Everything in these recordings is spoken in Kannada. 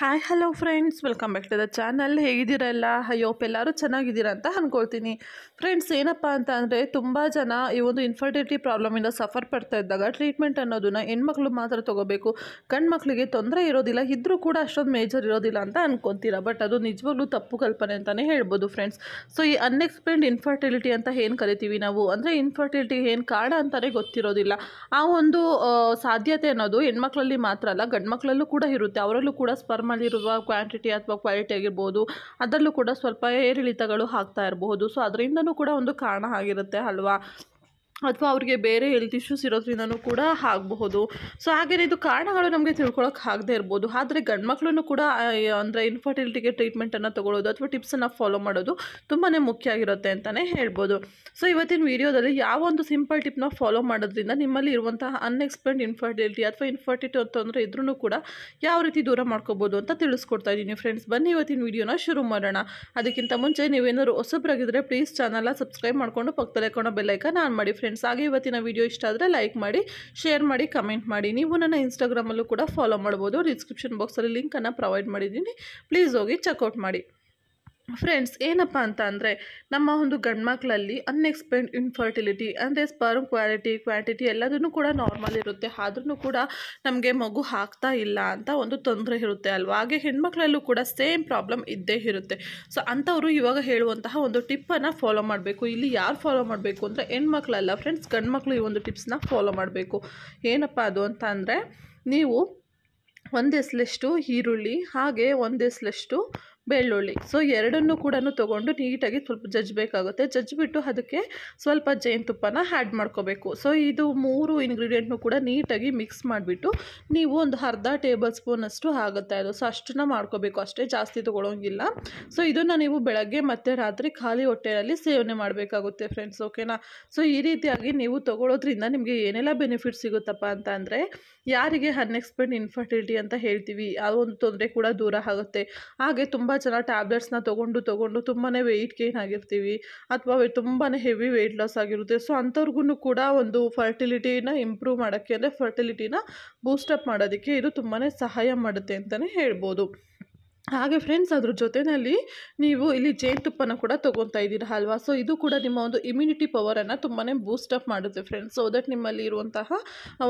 hi hello friends welcome back to the channel ಹೇಗಿದ್ದೀರಲ್ಲ ಅಯ್ಯೋಪ್ ಎಲ್ಲರೂ ಚೆನ್ನಾಗಿದ್ದೀರಾ ಅಂತ ಅಂದ್ಕೊಳ್ತೀನಿ ಫ್ರೆಂಡ್ಸ್ ಏನಪ್ಪ ಅಂತ ಅಂದರೆ ತುಂಬ ಜನ ಈ ಒಂದು ಇನ್ಫರ್ಟಿಲಿಟಿ ಪ್ರಾಬ್ಲಮಿಂದ ಸಫರ್ ಪಡ್ತಾ ಇದ್ದಾಗ ಟ್ರೀಟ್ಮೆಂಟ್ ಅನ್ನೋದನ್ನು ಹೆಣ್ಮಕ್ಳು ಮಾತ್ರ ತೊಗೋಬೇಕು ಗಂಡು ಮಕ್ಕಳಿಗೆ ತೊಂದರೆ ಇರೋದಿಲ್ಲ ಇದ್ದರೂ ಕೂಡ ಅಷ್ಟೊಂದು ಮೇಜರ್ ಇರೋದಿಲ್ಲ ಅಂತ ಅಂದ್ಕೊತೀರಾ ಬಟ್ ಅದು ನಿಜವಾಗ್ಲೂ ತಪ್ಪು ಕಲ್ಪನೆ ಅಂತಲೇ ಹೇಳ್ಬೋದು ಫ್ರೆಂಡ್ಸ್ ಸೊ ಈ ಅನ್ಎಕ್ಸ್ಪ್ಲೇನ್ಡ್ ಇನ್ಫರ್ಟಿಲಿಟಿ ಅಂತ ಏನು ಕರಿತೀವಿ ನಾವು ಅಂದರೆ ಇನ್ಫರ್ಟಿಲಿಟಿ ಏನು ಕಾರಣ ಅಂತಲೇ ಗೊತ್ತಿರೋದಿಲ್ಲ ಆ ಒಂದು ಸಾಧ್ಯತೆ ಅನ್ನೋದು ಹೆಣ್ಮಕ್ಳಲ್ಲಿ ಮಾತ್ರ ಅಲ್ಲ ಗಂಡು ಮಕ್ಕಳಲ್ಲೂ ಕೂಡ ಇರುತ್ತೆ ಅವರಲ್ಲೂ ಕೂಡ ಸ್ಪರ್ಧೆ ನಮ್ಮಲ್ಲಿರುವ ಕ್ವಾಂಟಿಟಿ ಅಥವಾ ಕ್ವಾಲಿಟಿ ಆಗಿರ್ಬೋದು ಅದರಲ್ಲೂ ಕೂಡ ಸ್ವಲ್ಪ ಏರಿಳಿತಗಳು ಆಗ್ತಾ ಇರಬಹುದು ಸೊ ಅದರಿಂದನೂ ಕೂಡ ಒಂದು ಕಾರಣ ಆಗಿರುತ್ತೆ ಅಲ್ವಾ ಅಥವಾ ಅವ್ರಿಗೆ ಬೇರೆ ಹೆಲ್ತ್ ಇಶ್ಯೂಸ್ ಇರೋದ್ರಿಂದನೂ ಕೂಡ ಆಗಬಹುದು ಸೊ ಹಾಗೇನೆ ಇದು ಕಾರಣಗಳು ನಮಗೆ ತಿಳ್ಕೊಳಕ್ಕೆ ಆಗದೆ ಇರ್ಬೋದು ಆದರೆ ಗಂಡು ಮಕ್ಕಳೂ ಕೂಡ ಅಂದರೆ ಇನ್ಫರ್ಟಿಲಿಟಿಗೆ ಟ್ರೀಟ್ಮೆಂಟನ್ನು ತೊಗೊಳ್ಳೋದು ಅಥವಾ ಟಿಪ್ಸನ್ನು ಫಾಲೋ ಮಾಡೋದು ತುಂಬಾ ಮುಖ್ಯ ಆಗಿರುತ್ತೆ ಅಂತಲೇ ಹೇಳ್ಬೋದು ಸೊ ಇವತ್ತಿನ ವಿಡಿಯೋದಲ್ಲಿ ಒಂದು ಸಿಂಪಲ್ ಟಿಪ್ನ ಫಾಲೋ ಮಾಡೋದ್ರಿಂದ ನಿಮ್ಮಲ್ಲಿ ಇರುವಂತಹ ಅನ್ಎಕ್ಸ್ಪ್ಲೇನ್ಡ್ ಇನ್ಫರ್ಟಿಲಿಟಿ ಅಥವಾ ಇನ್ಫರ್ಟಿಲಿಟಿ ತೊಂದರೆ ಇದ್ರೂ ಕೂಡ ಯಾವ ರೀತಿ ದೂರ ಮಾಡ್ಕೋಬೋದು ಅಂತ ತಿಳಿಸ್ಕೊಡ್ತಾ ಇದ್ದೀನಿ ಫ್ರೆಂಡ್ಸ್ ಬನ್ನಿ ಇವತ್ತಿನ ವಿಡಿಯೋನ ಶುರು ಮಾಡೋಣ ಅದಕ್ಕಿಂತ ಮುಂಚೆ ನೀವೇನಾದ್ರು ಹೊಸಬ್ರಾಗಿದ್ದರೆ ಪ್ಲೀಸ್ ಚಾನಲ್ನ ಸಬ್ಸ್ಕ್ರೈಬ್ ಮಾಡಿಕೊಂಡು ಪಕ್ಕದಲ್ಲಿ ಕೊಡೋ ಬೆಲ್ಲೈಕನ್ ಆನ್ ಮಾಡಿ ಫ್ರೆಂಡ್ಸ್ ಫ್ರೆಂಡ್ಸ್ ಹಾಗೆ ಇವತ್ತಿನ ವಿಡಿಯೋ ಇಷ್ಟ ಆದರೆ ಲೈಕ್ ಮಾಡಿ ಶೇರ್ ಮಾಡಿ ಕಮೆಂಟ್ ಮಾಡಿ ನೀವು ನನ್ನ ಇನ್ಸ್ಟಾಗ್ರಾಮಲ್ಲೂ ಕೂಡ ಫಾಲೋ ಮಾಡ್ಬೋದು ಡಿಸ್ಕ್ರಿಪ್ಷನ್ ಬಾಕ್ಸಲ್ಲಿ ಲಿಂಕನ್ನು ಪ್ರೊವೈಡ್ ಮಾಡಿದ್ದೀನಿ ಪ್ಲೀಸ್ ಹೋಗಿ ಚೆಕ್ಔಟ್ ಮಾಡಿ ಫ್ರೆಂಡ್ಸ್ ಏನಪ್ಪ ಅಂತ ಅಂದರೆ ನಮ್ಮ ಒಂದು ಮಕ್ಕಳಲ್ಲಿ ಅನ್ಎಕ್ಸ್ಪೆಕ್ಟ್ ಇನ್ಫರ್ಟಿಲಿಟಿ ಅಂದರೆ ಸ್ಪರ್ಮ್ ಕ್ವಾಲಿಟಿ ಕ್ವಾಂಟಿಟಿ ಎಲ್ಲದನ್ನು ಕೂಡ ನಾರ್ಮಲ್ ಇರುತ್ತೆ ಆದ್ರೂ ಕೂಡ ನಮಗೆ ಮಗು ಹಾಕ್ತಾ ಇಲ್ಲ ಅಂತ ಒಂದು ತೊಂದರೆ ಇರುತ್ತೆ ಅಲ್ವಾ ಹಾಗೆ ಹೆಣ್ಮಕ್ಳಲ್ಲೂ ಕೂಡ ಸೇಮ್ ಪ್ರಾಬ್ಲಮ್ ಇದ್ದೇ ಇರುತ್ತೆ ಸೊ ಅಂಥವರು ಇವಾಗ ಹೇಳುವಂತಹ ಒಂದು ಟಿಪ್ಪನ್ನು ಫಾಲೋ ಮಾಡಬೇಕು ಇಲ್ಲಿ ಯಾರು ಫಾಲೋ ಮಾಡಬೇಕು ಅಂದರೆ ಹೆಣ್ಮಕ್ಳಲ್ಲ ಫ್ರೆಂಡ್ಸ್ ಗಂಡ್ಮಕ್ಳು ಈ ಒಂದು ಟಿಪ್ಸ್ನ ಫಾಲೋ ಮಾಡಬೇಕು ಏನಪ್ಪ ಅದು ಅಂತ ನೀವು ಒಂದೆಸ್ಲಷ್ಟು ಈರುಳ್ಳಿ ಹಾಗೆ ಒಂದೆಸ್ಲಷ್ಟು ಬೆಳ್ಳುಳ್ಳಿ ಸೊ ಎರಡನ್ನೂ ಕೂಡ ತೊಗೊಂಡು ನೀಟಾಗಿ ಸ್ವಲ್ಪ ಜಜ್ಜಬೇಕಾಗುತ್ತೆ ಜಜ್ಜಿಬಿಟ್ಟು ಅದಕ್ಕೆ ಸ್ವಲ್ಪ ಜೇನುತುಪ್ಪನ ಆ್ಯಡ್ ಮಾಡ್ಕೋಬೇಕು ಸೊ ಇದು ಮೂರು ಇಂಗ್ರೀಡಿಯೆಂಟ್ನು ಕೂಡ ನೀಟಾಗಿ ಮಿಕ್ಸ್ ಮಾಡಿಬಿಟ್ಟು ನೀವು ಒಂದು ಅರ್ಧ ಟೇಬಲ್ ಸ್ಪೂನಷ್ಟು ಆಗುತ್ತೆ ಅದು ಸೊ ಅಷ್ಟನ್ನ ಮಾಡ್ಕೋಬೇಕು ಅಷ್ಟೇ ಜಾಸ್ತಿ ತೊಗೊಳೋಂಗಿಲ್ಲ ಸೊ ಇದನ್ನು ನೀವು ಬೆಳಗ್ಗೆ ಮತ್ತು ರಾತ್ರಿ ಖಾಲಿ ಹೊಟ್ಟೆಯಲ್ಲಿ ಸೇವನೆ ಮಾಡಬೇಕಾಗುತ್ತೆ ಫ್ರೆಂಡ್ಸ್ ಓಕೆನಾ ಸೊ ಈ ರೀತಿಯಾಗಿ ನೀವು ತೊಗೊಳೋದ್ರಿಂದ ನಿಮಗೆ ಏನೆಲ್ಲ ಬೆನಿಫಿಟ್ ಸಿಗುತ್ತಪ್ಪ ಅಂತ ಅಂದರೆ ಯಾರಿಗೆ ಅನ್ಎಕ್ಸ್ಪೆಕ್ಟ್ ಇನ್ಫರ್ಟಿಲಿಟಿ ಅಂತ ಹೇಳ್ತೀವಿ ಆ ಒಂದು ತೊಂದರೆ ಕೂಡ ದೂರ ಆಗುತ್ತೆ ಹಾಗೆ ತುಂಬ ಜನ ಟ್ಯಾಬ್ಲೆಟ್ಸ್ನ ತೊಗೊಂಡು ತೊಗೊಂಡು ತುಂಬಾ ವೆಯ್ಟ್ ಗೇನ್ ಆಗಿರ್ತೀವಿ ಅಥವಾ ತುಂಬಾ ಹೆವಿ ವೆಯ್ಟ್ ಲಾಸ್ ಆಗಿರುತ್ತೆ ಸೊ ಅಂಥವ್ರಿಗೂ ಕೂಡ ಒಂದು ಫರ್ಟಿಲಿಟಿನ ಇಂಪ್ರೂವ್ ಮಾಡೋಕ್ಕೆ ಅಂದರೆ ಫರ್ಟಿಲಿಟಿನ ಬೂಸ್ಟಪ್ ಮಾಡೋದಕ್ಕೆ ಇದು ತುಂಬಾ ಸಹಾಯ ಮಾಡುತ್ತೆ ಅಂತಲೇ ಹೇಳ್ಬೋದು ಹಾಗೆ ಫ್ರೆಂಡ್ಸ್ ಅದ್ರ ಜೊತೆಯಲ್ಲಿ ನೀವು ಇಲ್ಲಿ ಜೇನುತುಪ್ಪನ ಕೂಡ ತೊಗೊತಾ ಇದ್ದೀರಾ ಅಲ್ವಾ ಸೊ ಇದು ಕೂಡ ನಿಮ್ಮ ಒಂದು ಇಮ್ಯುನಿಟಿ ಪವರನ್ನು ತುಂಬಾ ಬೂಸ್ಟಪ್ ಮಾಡುತ್ತೆ ಫ್ರೆಂಡ್ಸ್ ಸೊ ದಟ್ ನಿಮ್ಮಲ್ಲಿ ಇರುವಂತಹ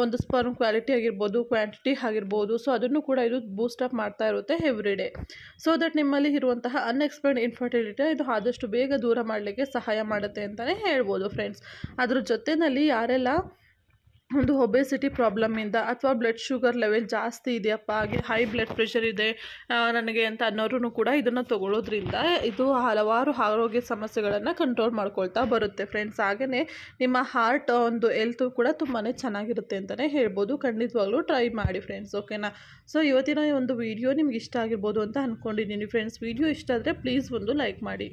ಒಂದು ಸ್ಪರ್ಮ್ ಕ್ವಾಲಿಟಿ ಆಗಿರ್ಬೋದು ಕ್ವಾಂಟಿಟಿ ಆಗಿರ್ಬೋದು ಸೊ ಅದನ್ನು ಕೂಡ ಇದು ಬೂಸ್ಟಪ್ ಮಾಡ್ತಾ ಇರುತ್ತೆ ಎವ್ರಿ ಡೇ ಸೊ ದಟ್ ನಿಮ್ಮಲ್ಲಿ ಇರುವಂತಹ ಅನ್ಎಕ್ಸ್ಪ್ಲೈನ್ಡ್ ಇನ್ಫರ್ಟಿಲಿಟಿ ಇದು ಆದಷ್ಟು ಬೇಗ ದೂರ ಮಾಡಲಿಕ್ಕೆ ಸಹಾಯ ಮಾಡುತ್ತೆ ಅಂತಲೇ ಹೇಳ್ಬೋದು ಫ್ರೆಂಡ್ಸ್ ಅದ್ರ ಜೊತೆಯಲ್ಲಿ ಯಾರೆಲ್ಲ ಒಂದು ಒಬೆಸಿಟಿ ಪ್ರಾಬ್ಲಮ್ಮಿಂದ ಅಥವಾ ಬ್ಲಡ್ ಶುಗರ್ ಲೆವೆಲ್ ಜಾಸ್ತಿ ಇದೆಯಪ್ಪ ಹಾಗೆ ಹೈ ಬ್ಲಡ್ ಪ್ರೆಷರ್ ಇದೆ ನನಗೆ ಅಂತ ಅನ್ನೋರು ಕೂಡ ಇದನ್ನು ತೊಗೊಳ್ಳೋದ್ರಿಂದ ಇದು ಹಲವಾರು ಆರೋಗ್ಯ ಸಮಸ್ಯೆಗಳನ್ನು ಕಂಟ್ರೋಲ್ ಮಾಡ್ಕೊಳ್ತಾ ಬರುತ್ತೆ ಫ್ರೆಂಡ್ಸ್ ಹಾಗೆಯೇ ನಿಮ್ಮ ಹಾರ್ಟ್ ಒಂದು ಎಲ್ತು ಕೂಡ ತುಂಬಾ ಚೆನ್ನಾಗಿರುತ್ತೆ ಅಂತಲೇ ಹೇಳ್ಬೋದು ಖಂಡಿತವಾಗ್ಲೂ ಟ್ರೈ ಮಾಡಿ ಫ್ರೆಂಡ್ಸ್ ಓಕೆನಾ ಸೊ ಇವತ್ತಿನ ಒಂದು ವಿಡಿಯೋ ನಿಮ್ಗೆ ಇಷ್ಟ ಆಗಿರ್ಬೋದು ಅಂತ ಅಂದ್ಕೊಂಡಿದ್ದೀನಿ ಫ್ರೆಂಡ್ಸ್ ವಿಡಿಯೋ ಇಷ್ಟ ಆದರೆ ಪ್ಲೀಸ್ ಒಂದು ಲೈಕ್ ಮಾಡಿ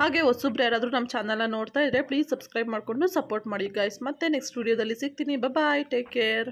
ಹಾಗೆ ಹೊಸಬ್ರು ಯಾರಾದರೂ ನಮ್ಮ ಚಾನಲ್ನ ನೋಡ್ತಾ ಇದ್ದರೆ ಪ್ಲೀಸ್ ಸಬ್ಸ್ಕ್ರೈಬ್ ಮಾಡಿಕೊಂಡು ಸಪೋರ್ಟ್ ಮಾಡಿ ಗೈಸ್ ಮತ್ತೆ ನೆಕ್ಸ್ಟ್ ವೀಡಿಯೋದಲ್ಲಿ ಸಿಗ್ತೀನಿ ಬಾಯ್ ಟೇಕ್ ಕೇರ್